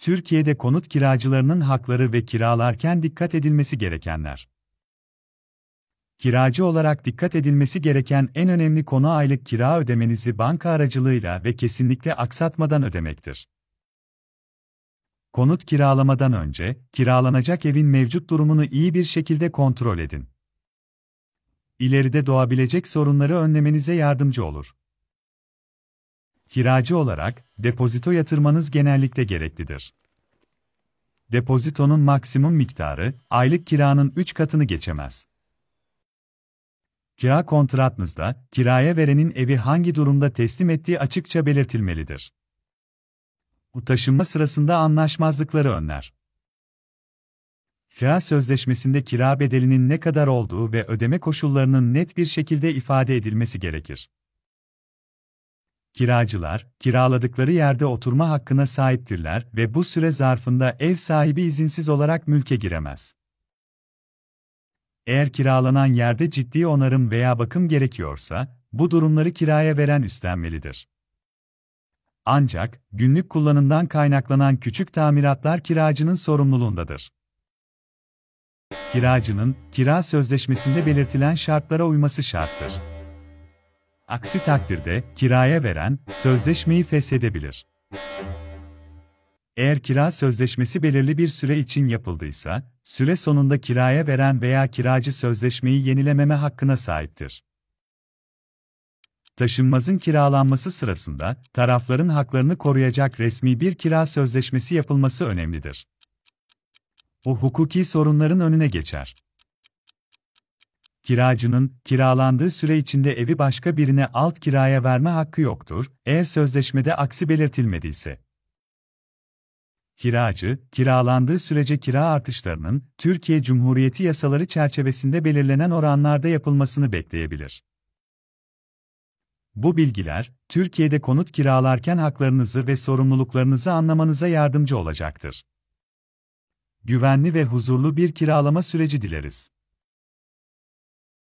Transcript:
Türkiye'de konut kiracılarının hakları ve kiralarken dikkat edilmesi gerekenler. Kiracı olarak dikkat edilmesi gereken en önemli konu aylık kira ödemenizi banka aracılığıyla ve kesinlikle aksatmadan ödemektir. Konut kiralamadan önce, kiralanacak evin mevcut durumunu iyi bir şekilde kontrol edin. İleride doğabilecek sorunları önlemenize yardımcı olur. Kiracı olarak, depozito yatırmanız genellikle gereklidir. Depozitonun maksimum miktarı, aylık kiranın 3 katını geçemez. Kira kontratınızda, kiraya verenin evi hangi durumda teslim ettiği açıkça belirtilmelidir. Bu taşınma sırasında anlaşmazlıkları önler. Kira sözleşmesinde kira bedelinin ne kadar olduğu ve ödeme koşullarının net bir şekilde ifade edilmesi gerekir kiracılar, kiraladıkları yerde oturma hakkına sahiptirler ve bu süre zarfında ev sahibi izinsiz olarak mülke giremez. Eğer kiralanan yerde ciddi onarım veya bakım gerekiyorsa, bu durumları kiraya veren üstlenmelidir. Ancak, günlük kullanımdan kaynaklanan küçük tamiratlar kiracının sorumluluğundadır. Kiracının, kira sözleşmesinde belirtilen şartlara uyması şarttır. Aksi takdirde kiraya veren sözleşmeyi feshedebilir. Eğer kira sözleşmesi belirli bir süre için yapıldıysa, süre sonunda kiraya veren veya kiracı sözleşmeyi yenilememe hakkına sahiptir. Taşınmazın kiralanması sırasında tarafların haklarını koruyacak resmi bir kira sözleşmesi yapılması önemlidir. Bu hukuki sorunların önüne geçer kiracının, kiralandığı süre içinde evi başka birine alt kiraya verme hakkı yoktur, eğer sözleşmede aksi belirtilmediyse. Kiracı, kiralandığı sürece kira artışlarının, Türkiye Cumhuriyeti yasaları çerçevesinde belirlenen oranlarda yapılmasını bekleyebilir. Bu bilgiler, Türkiye'de konut kiralarken haklarınızı ve sorumluluklarınızı anlamanıza yardımcı olacaktır. Güvenli ve huzurlu bir kiralama süreci dileriz.